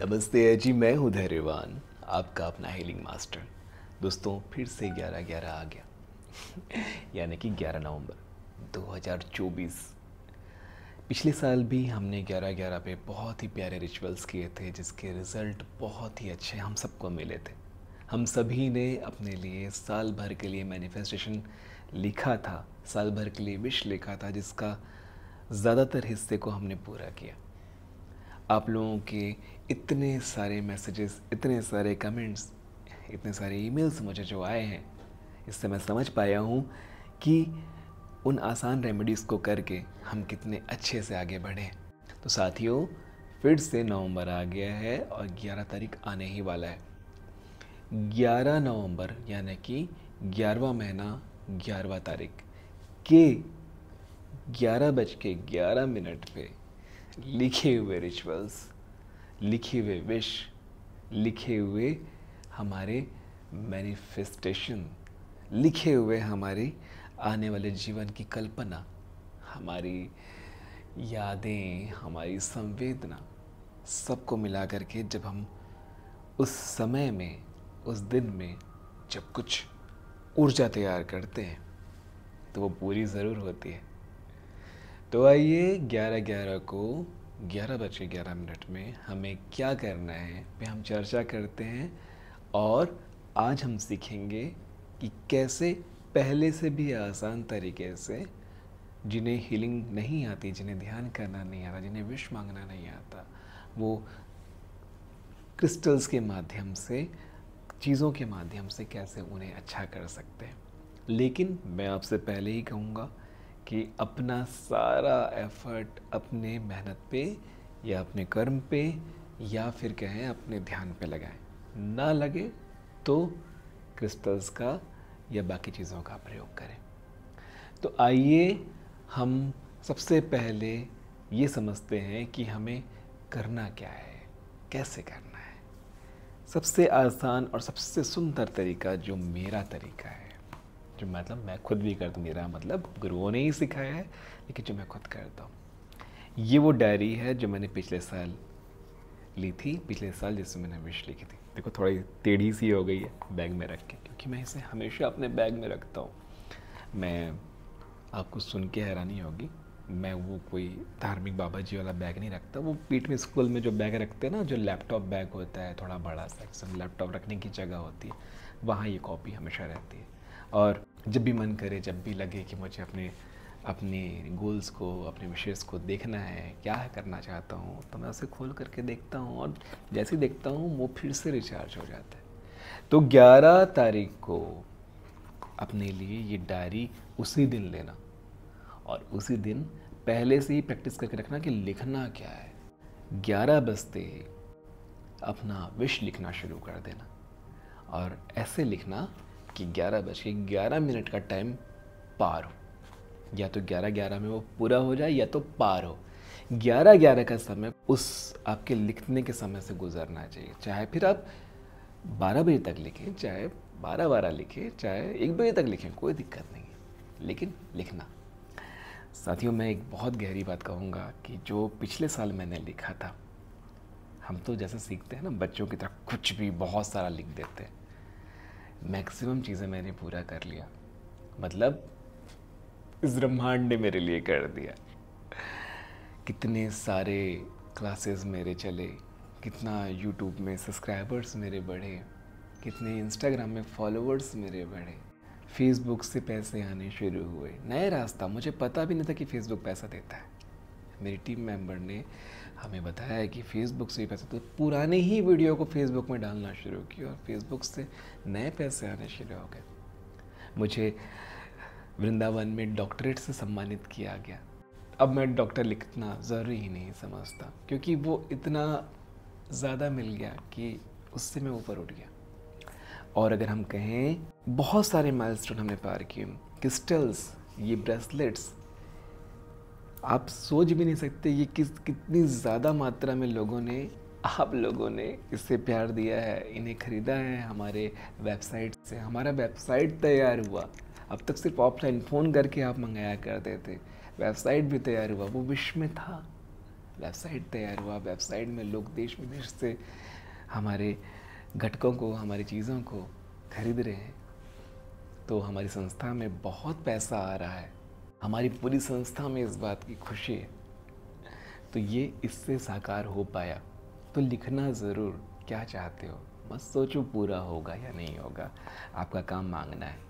नमस्ते जी मैं हूँ धैर्यवान आपका अपना हीलिंग मास्टर दोस्तों फिर से ग्यारह ग्यारह आ गया यानी कि ग्यारह नवंबर 2024 पिछले साल भी हमने ग्यारह ग्यारह पे बहुत ही प्यारे रिचुअल्स किए थे जिसके रिज़ल्ट बहुत ही अच्छे हम सबको मिले थे हम सभी ने अपने लिए साल भर के लिए मैनिफेस्टेशन लिखा था साल भर के लिए विश लिखा था जिसका ज़्यादातर हिस्से को हमने पूरा किया आप लोगों के इतने सारे मैसेजेस इतने सारे कमेंट्स इतने सारे ईमेल्स मुझे जो आए हैं इससे मैं समझ पाया हूँ कि उन आसान रेमेडीज़ को करके हम कितने अच्छे से आगे बढ़ें तो साथियों फिर से नवंबर आ गया है और 11 तारीख आने ही वाला है 11 नवंबर यानी कि ग्यारहवा महीना ग्यारहवा तारीख के ग्यारह बज के ग्यारह मिनट पे लिखे हुए रिचुअल्स लिखे हुए विश लिखे हुए हमारे मैनिफेस्टेशन लिखे हुए हमारी आने वाले जीवन की कल्पना हमारी यादें हमारी संवेदना सबको मिला कर के जब हम उस समय में उस दिन में जब कुछ ऊर्जा तैयार करते हैं तो वो पूरी ज़रूर होती है तो आइए ग्यारह ग्यारह को ग्यारह बज के ग्यारह मिनट में हमें क्या करना है पे हम चर्चा करते हैं और आज हम सीखेंगे कि कैसे पहले से भी आसान तरीके से जिन्हें हीलिंग नहीं आती जिन्हें ध्यान करना नहीं आता जिन्हें विश मांगना नहीं आता वो क्रिस्टल्स के माध्यम से चीज़ों के माध्यम से कैसे उन्हें अच्छा कर सकते हैं लेकिन मैं आपसे पहले ही कहूँगा कि अपना सारा एफर्ट अपने मेहनत पे या अपने कर्म पे या फिर कहें अपने ध्यान पे लगाएं ना लगे तो क्रिस्टल्स का या बाकी चीज़ों का प्रयोग करें तो आइए हम सबसे पहले ये समझते हैं कि हमें करना क्या है कैसे करना है सबसे आसान और सबसे सुंदर तरीका जो मेरा तरीका है जो मतलब मैं खुद भी करता हूँ मेरा मतलब गुरुओं ने ही सिखाया है लेकिन जो मैं खुद करता हूँ ये वो डायरी है जो मैंने पिछले साल ली थी पिछले साल जिसमें मैंने विश लिखी थी देखो थोड़ी टेढ़ी सी हो गई है बैग में रख के क्योंकि मैं इसे हमेशा अपने बैग में रखता हूँ मैं आपको सुन के हैरानी होगी मैं वो कोई धार्मिक बाबा जी वाला बैग नहीं रखता वो पीठ में स्कूल में जो बैग रखते हैं ना जो लैपटॉप बैग होता है थोड़ा बड़ा सा लैपटॉप रखने की जगह होती है वहाँ ये कॉपी हमेशा रहती है और जब भी मन करे जब भी लगे कि मुझे अपने अपने गोल्स को अपने विशेष को देखना है क्या है करना चाहता हूँ तो मैं उसे खोल करके देखता हूँ और जैसे ही देखता हूँ वो फिर से रिचार्ज हो जाता है तो 11 तारीख को अपने लिए ये डायरी उसी दिन लेना और उसी दिन पहले से ही प्रैक्टिस करके रखना कि लिखना क्या है 11 बजते अपना विश लिखना शुरू कर देना और ऐसे लिखना कि ग्यारह बज के ग्यारह मिनट का टाइम पार हो या तो ग्यारह ग्यारह में वो पूरा हो जाए या तो पार हो ग्यारह ग्यारह का समय उस आपके लिखने के समय से गुजरना चाहिए चाहे फिर आप बारह बजे तक लिखें चाहे बारह बारह लिखें चाहे एक बजे तक लिखें कोई दिक्कत नहीं है लेकिन लिखना साथियों मैं एक बहुत गहरी बात कहूँगा कि जो पिछले साल मैंने लिखा था हम तो जैसे सीखते हैं ना बच्चों की तरह कुछ भी बहुत सारा लिख देते हैं मैक्सिमम चीज़ें मैंने पूरा कर लिया मतलब इस ब्रह्मांड ने मेरे लिए कर दिया कितने सारे क्लासेस मेरे चले कितना यूट्यूब में सब्सक्राइबर्स मेरे बढ़े कितने इंस्टाग्राम में फॉलोअर्स मेरे बढ़े फेसबुक से पैसे आने शुरू हुए नया रास्ता मुझे पता भी नहीं था कि फेसबुक पैसा देता है मेरी टीम मेंबर ने हमें बताया कि फ़ेसबुक से पैसे तो पुराने ही वीडियो को फेसबुक में डालना शुरू किया और फेसबुक से नए पैसे आने शुरू हो गए मुझे वृंदावन में डॉक्टरेट से सम्मानित किया गया अब मैं डॉक्टर लिखना ज़रूरी ही नहीं समझता क्योंकि वो इतना ज़्यादा मिल गया कि उससे मैं ऊपर उठ गया और अगर हम कहें बहुत सारे माइलस्टोन हमने पार किए क्रिस्टल्स ये ब्रेसलेट्स आप सोच भी नहीं सकते ये किस कितनी ज़्यादा मात्रा में लोगों ने आप लोगों ने इससे प्यार दिया है इन्हें ख़रीदा है हमारे वेबसाइट से हमारा वेबसाइट तैयार हुआ अब तक सिर्फ ऑफलाइन फ़ोन करके आप मंगाया करते थे वेबसाइट भी तैयार हुआ वो विश्व में था वेबसाइट तैयार हुआ वेबसाइट में लोग देश विदेश से हमारे घटकों को हमारी चीज़ों को खरीद रहे हैं तो हमारी संस्था में बहुत पैसा आ रहा है हमारी पूरी संस्था में इस बात की खुशी है तो ये इससे साकार हो पाया तो लिखना ज़रूर क्या चाहते हो बस सोचो पूरा होगा या नहीं होगा आपका काम मांगना है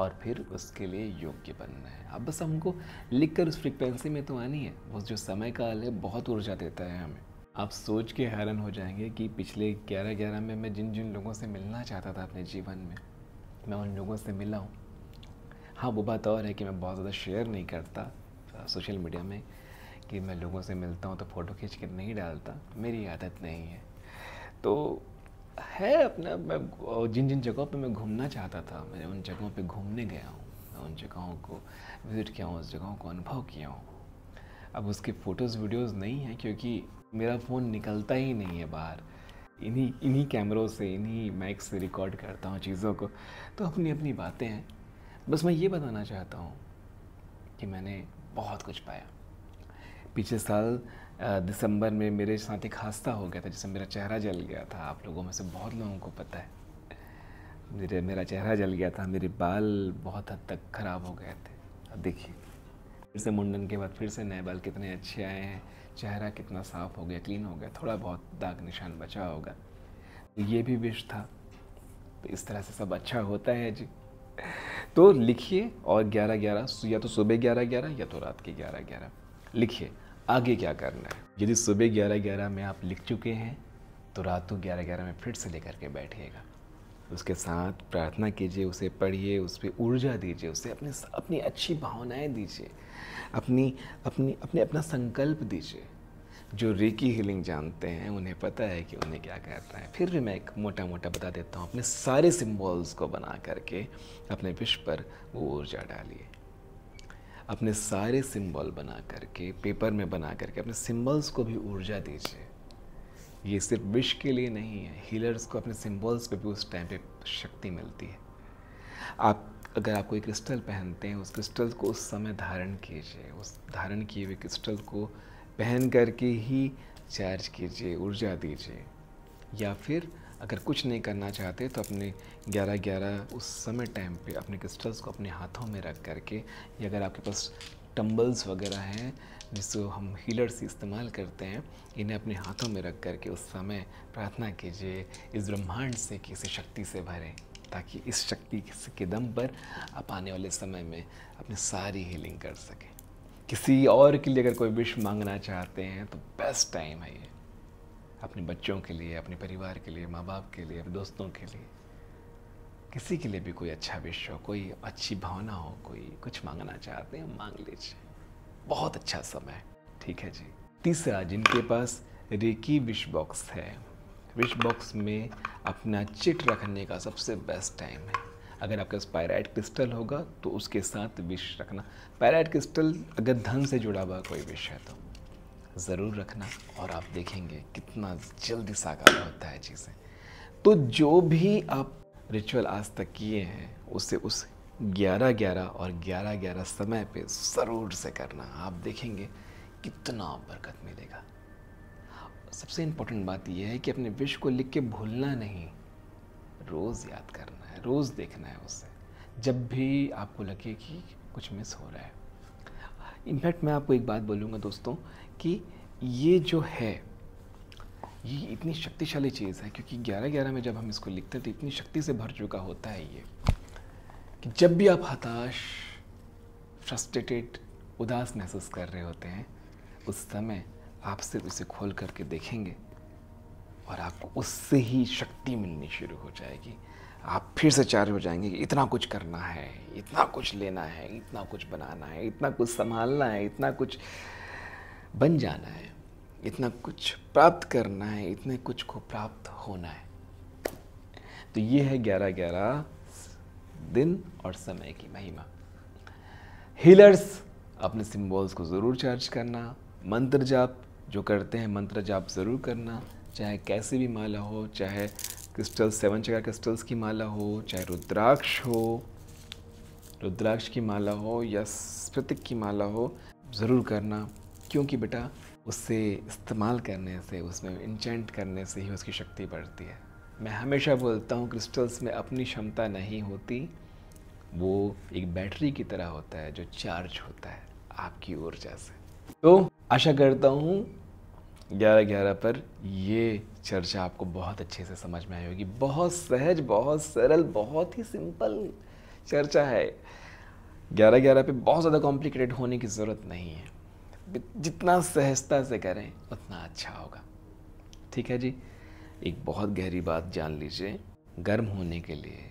और फिर उसके लिए योग्य बनना है अब बस हमको लिख कर उस फ्रिक्वेंसी में तो आनी है वो जो समय काल है बहुत ऊर्जा देता है हमें आप सोच के हैरान हो जाएंगे कि पिछले ग्यारह ग्यारह में मैं जिन जिन लोगों से मिलना चाहता था अपने जीवन में मैं उन लोगों से मिला हूँ हाँ वो बात और है कि मैं बहुत ज़्यादा शेयर नहीं करता सोशल मीडिया में कि मैं लोगों से मिलता हूँ तो फ़ोटो खींच के नहीं डालता मेरी आदत नहीं है तो है अपना मैं जिन जिन जगहों पे मैं घूमना चाहता था मैं उन जगहों पे घूमने गया हूँ उन जगहों को विज़िट किया हूँ उस जगहों को अनुभव किया हूँ अब उसके फ़ोटोज़ वीडियोज़ नहीं हैं क्योंकि मेरा फ़ोन निकलता ही नहीं है बाहर इन्हीं इन्हीं कैमरों से इन्हीं माइक से रिकॉर्ड करता हूँ चीज़ों को तो अपनी अपनी बातें हैं बस मैं ये बताना चाहता हूँ कि मैंने बहुत कुछ पाया पिछले साल दिसंबर में मेरे साथ एक हादसा हो गया था जिससे मेरा चेहरा जल गया था आप लोगों में से बहुत लोगों को पता है मेरे मेरा चेहरा जल गया था मेरे बाल बहुत हद तक ख़राब हो गए थे अब देखिए फिर से मुंडन के बाद फिर से नए बाल कितने अच्छे आए हैं चेहरा कितना साफ़ हो गया क्लीन हो गया थोड़ा बहुत दाग निशान बचा होगा तो ये भी विश था तो इस तरह से सब अच्छा होता है जी तो लिखिए और ग्यारह ग्यारह या तो सुबह ग्यारह ग्यारह या तो रात के ग्यारह ग्यारह लिखिए आगे क्या करना है यदि सुबह ग्यारह ग्यारह में आप लिख चुके हैं तो रात को ग्यारह ग्यारह में फिर से लेकर के बैठिएगा उसके साथ प्रार्थना कीजिए उसे पढ़िए उस पर ऊर्जा दीजिए उसे अपने अपनी अच्छी भावनाएं दीजिए अपनी अपनी अपने अपना संकल्प दीजिए जो रेकी हीलिंग जानते हैं उन्हें पता है कि उन्हें क्या कहता है फिर भी मैं एक मोटा मोटा बता देता हूँ अपने सारे सिम्बॉल्स को बना करके अपने विश पर वो ऊर्जा डालिए अपने सारे सिंबल बना करके पेपर में बना करके अपने सिंबल्स को भी ऊर्जा दीजिए ये सिर्फ विश के लिए नहीं है हीलर्स को अपने सिंबल्स पर भी उस टाइम पे शक्ति मिलती है आप अगर आप कोई क्रिस्टल पहनते हैं उस क्रिस्टल को उस समय धारण कीजिए उस धारण किए हुए क्रिस्टल को पहन करके ही चार्ज कीजिए ऊर्जा दीजिए या फिर अगर कुछ नहीं करना चाहते तो अपने 11 11 उस समय टाइम पे अपने क्रिस्टल्स को अपने हाथों में रख करके या अगर आपके पास टम्बल्स वगैरह हैं जिसको हम हीलर्स इस्तेमाल करते हैं इन्हें अपने हाथों में रख करके उस समय प्रार्थना कीजिए इस ब्रह्मांड से किसी शक्ति से भरें ताकि इस शक्ति के दम पर आप आने वाले समय में अपनी सारी हीलिंग कर सकें किसी और के लिए अगर कोई विश मांगना चाहते हैं तो बेस्ट टाइम है ये अपने बच्चों के लिए अपने परिवार के लिए माँ बाप के लिए अपने दोस्तों के लिए किसी के लिए भी कोई अच्छा विश हो कोई अच्छी भावना हो कोई कुछ मांगना चाहते हैं मांग लीजिए बहुत अच्छा समय ठीक है जी तीसरा जिनके पास रेकी विश बॉक्स है विश बॉक्स में अपना चिट रखने का सबसे बेस्ट टाइम है अगर आपके पास पैराइट क्रिस्टल होगा तो उसके साथ विष रखना पैराइट क्रिस्टल अगर धन से जुड़ा हुआ कोई विष है तो ज़रूर रखना और आप देखेंगे कितना जल्दी साकार होता है चीज़ें तो जो भी आप रिचुअल आज तक किए हैं उसे उस ग्यारह ग्यारह और ग्यारह ग्यारह समय पे ज़रूर से करना आप देखेंगे कितना बरकत मिलेगा सबसे इम्पोर्टेंट बात यह है कि अपने विश को लिख के भूलना नहीं रोज़ याद करना रोज़ देखना है उसे जब भी आपको लगे कि कुछ मिस हो रहा है इनफैक्ट मैं आपको एक बात बोलूँगा दोस्तों कि ये जो है ये इतनी शक्तिशाली चीज़ है क्योंकि ग्यारह ग्यारह में जब हम इसको लिखते हैं तो इतनी शक्ति से भर चुका होता है ये कि जब भी आप हताश फ्रस्ट्रेटेड उदास महसूस कर रहे होते हैं उस समय आप सिर्फ उसे खोल करके देखेंगे और आपको उससे ही शक्ति मिलनी शुरू हो जाएगी आप फिर से चार्ज हो जाएंगे कि इतना कुछ करना है इतना कुछ लेना है इतना कुछ बनाना है इतना कुछ संभालना है इतना कुछ बन जाना है इतना कुछ प्राप्त करना है इतने कुछ को प्राप्त होना है तो ये है ग्यारह ग्यारह दिन और समय की महिमा हीलर्स अपने सिम्बॉल्स को ज़रूर चार्ज करना मंत्र जाप जो करते हैं मंत्र जाप ज़रूर करना चाहे कैसी भी माला हो चाहे क्रिस्टल्स सेवन चक्र क्रिस्टल्स की माला हो चाहे रुद्राक्ष हो रुद्राक्ष की माला हो या स्पृतिक की माला हो ज़रूर करना क्योंकि बेटा उससे इस्तेमाल करने से उसमें इंचेंट करने से ही उसकी शक्ति बढ़ती है मैं हमेशा बोलता हूँ क्रिस्टल्स में अपनी क्षमता नहीं होती वो एक बैटरी की तरह होता है जो चार्ज होता है आपकी ऊर्जा से तो आशा करता हूँ ग्यारह ग्यारह पर ये चर्चा आपको बहुत अच्छे से समझ में आई होगी बहुत सहज बहुत सरल बहुत ही सिंपल चर्चा है ग्यारह ग्यारह पे बहुत ज़्यादा कॉम्प्लिकेटेड होने की ज़रूरत नहीं है जितना सहजता से करें उतना अच्छा होगा ठीक है जी एक बहुत गहरी बात जान लीजिए गर्म होने के लिए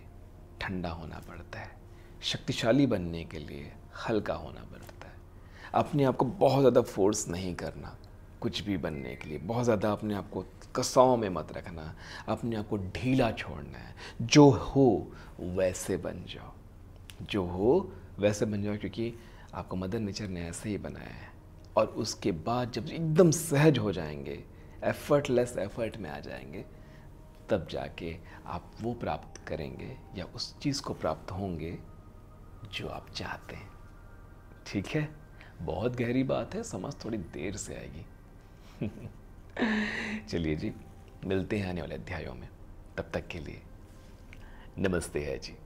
ठंडा होना पड़ता है शक्तिशाली बनने के लिए हल्का होना पड़ता है अपने आप को बहुत ज़्यादा फोर्स नहीं करना कुछ भी बनने के लिए बहुत ज़्यादा अपने आप को कसाओं में मत रखना अपने आप को ढीला छोड़ना है जो हो वैसे बन जाओ जो हो वैसे बन जाओ क्योंकि आपको मदर नेचर ने ऐसे ही बनाया है और उसके बाद जब एकदम सहज हो जाएंगे एफर्टलेस एफर्ट में आ जाएंगे तब जाके आप वो प्राप्त करेंगे या उस चीज़ को प्राप्त होंगे जो आप चाहते हैं ठीक है बहुत गहरी बात है समझ थोड़ी देर से आएगी चलिए जी मिलते हैं आने वाले अध्यायों में तब तक के लिए नमस्ते है जी